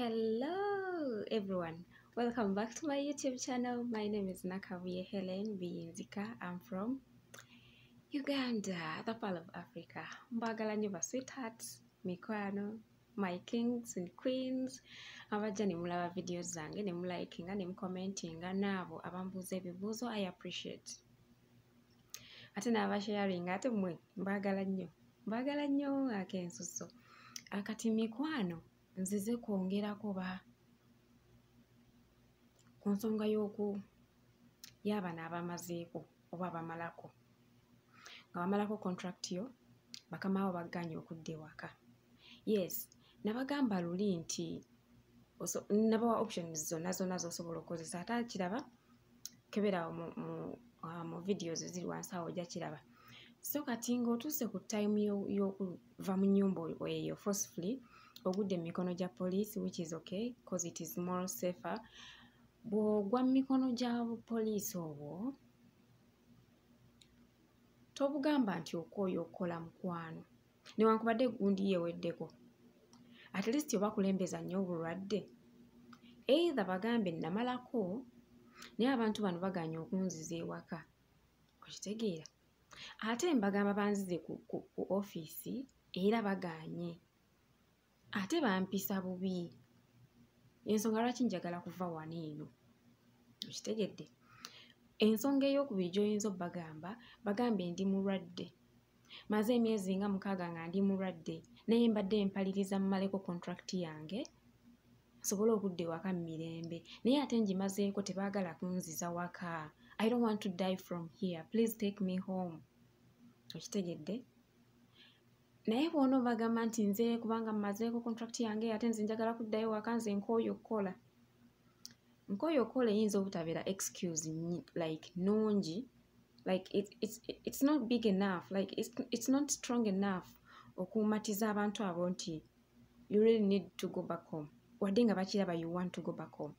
Hello everyone. Welcome back to my YouTube channel. My name is Nakavuye Helen Biyinzika. I'm from Uganda, the Pearl of Africa. Mbagalanyo ba sweethearts, mikwano, my kings and queens. Abaja ni mula wa videos zange, ni mula ikinga, ni mkomentinga, na abo, abambuze bibuzo, I appreciate. Atina aba sharing, ato mwe, mbagalanyo. Mbagalanyo, ake nsuso. Akati mikwano. nzize kwongerako ba ku nsonga y'oku y'abana abamazeeko oba abamalako nga bamalako contract yo bakamaawo bagganye okudda ewaka yes nabagamba luli nti nabawa options zonna zonna zosobola okukozesa ate akiraba kebera mu mu ah, videos ziri wansi awo ojja kiraba so kati ng'otuuse ku time y'okuva mu nnyumba eyo forcefully ogudde mu mikono gya poliisi which is okay because it is more safer bwogwa mu mikono gya poliisi obwo tobugamba nti okwoyo okukola mukwano newankubadde egundi yeeweddeko at least oba kulembeza nnyo obulwadde eitha bagambe namalako naye abantu bano baganya okunziza ewaka okitegeera ate mbagamba banzize ku ofiisi era bagaanye ate bampisa bubi ensonga lwaki njagala kuva wano eno okitegedde ensonga ey'okubiri gy'oyinza obbagamba bagambe ndi mulwadde maze emyezi nga mukaaga nga ndi mulwadde naye mbadde empaliriza mumaleko kontrakiti yange nsobole okudda ewaka mu mirembe naye ate ngimazeeko tebaagala kunziza waka i don't want to die from here please take me home okitegedde okay, naye bwona obagamba nti nzeeyo kubanga mmazeeko contracti yange ate nze njagala kuddayo waka nze nkoyo okukola nkoyo okukola eyinza obutabeera excuse like nungi like it, it's, it's not big enough like it's, it's not strong enough okumatiza abantu abo nti you really need to go back home wadde nga bakiraba you want to go back home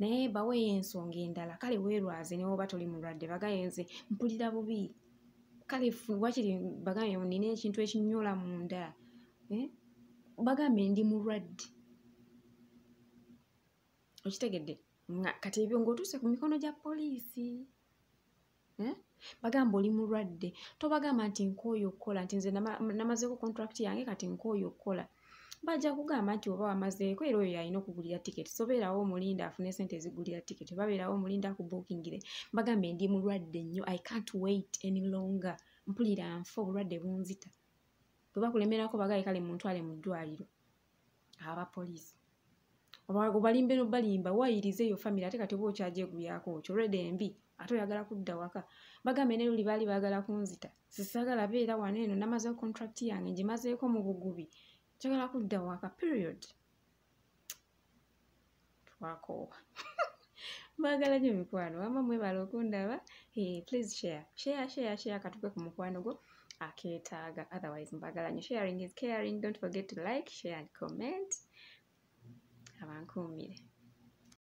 naye baweeyo ensonga endala kale weerwaze newoba toli mulwadde bagayenze mpulira bubi kale fe wakiri bagambe nina ekintu ekinyola munda eh? bagambe ndi mulwadde okitegedde kati ebyo ngaotuuse ku mikono gya poliisi eh? bagamba oli mulwadde tobagamba nti nkoyo okukola nti nze namazeeku contract yange kati nkoyo okukola bajja kugamba nti oba wamazeeko era oyo yalina okugulira tiketi sobeerawo omulinda afune sente ezigulira tiketi oba beerawo omulinda akubookingire bagambe ndi mulwadde nnyo i can't wait any longer mpulira nfa obulwadde bunzita bwe bakulemerako bagaye kale muntu ale mu ddwaliro abapoliisi obalimbe nobalimba wayirize eyo famire ate kati oba okyajeeguyako okyo olwedde embi ate oyagala kudda waka bagambe ne luli baali baagala kunzita sisagala beera wano eno namazeeko contracti yange gimazeeko mu bugubi njagala kudda waka period twakoowa mbagala nyo mikwano wama mwebala okundaba please share share share share katuke ku mukwano gwo akeetaaga otherwise mbagala nyo sharing is caring don't forget to like share and comment abankuumire